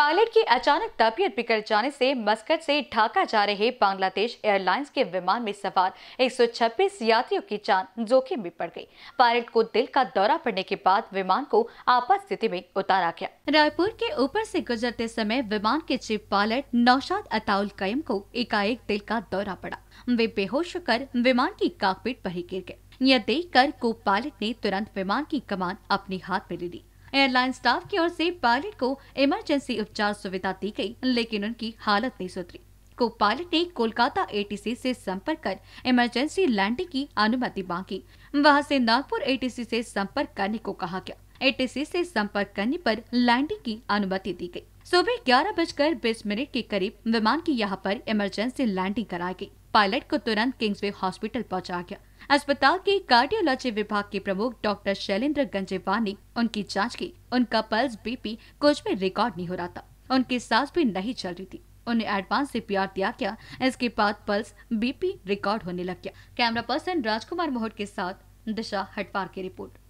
Pilot की अचानक तबियत बिगड़ जाने से मस्कट से ढाका जा रहे बांग्लादेश एयरलाइंस के विमान में सवार 126 यात्रियों की जान जोखिम में पड़ गई। पायलट को दिल का दौरा पड़ने के बाद विमान को आपात स्थिति में उतारा गया रायपुर के ऊपर से गुजरते समय विमान के चीफ पायलट नौशाद अताउल कैम को एकाएक दिल का दौरा पड़ा वे बेहोश होकर विमान की काकपीट पर ही गिर गए यह देख कर को पायलट ने तुरंत विमान की कमान अपने हाथ में ले ली एयरलाइन स्टाफ की ओर से पायलट को इमरजेंसी उपचार सुविधा दी गई लेकिन उनकी हालत नहीं सुधरी को पायलट ने कोलकाता एटीसी से संपर्क कर इमरजेंसी लैंडिंग की अनुमति मांगी वहां से नागपुर एटीसी से संपर्क करने को कहा गया एटीसी से संपर्क करने पर लैंडिंग की अनुमति दी गई सुबह ग्यारह बजकर बीस मिनट के करीब विमान की यहाँ पर इमरजेंसी लैंडिंग कराई गई पायलट को तुरंत किंग्सवे हॉस्पिटल पहुँचा गया अस्पताल के कार्डियोलॉजी विभाग के प्रमुख डॉक्टर शैलेंद्र गंजेवान ने उनकी जांच की उनका पल्स बीपी कुछ भी रिकॉर्ड नहीं हो रहा था उनकी सांस भी नहीं चल रही थी उन्हें एडवांस से प्यार दिया गया इसके बाद पल्स बीपी रिकॉर्ड होने लग गया कैमरा पर्सन राजकुमार मोहट के साथ दिशा हटवार की रिपोर्ट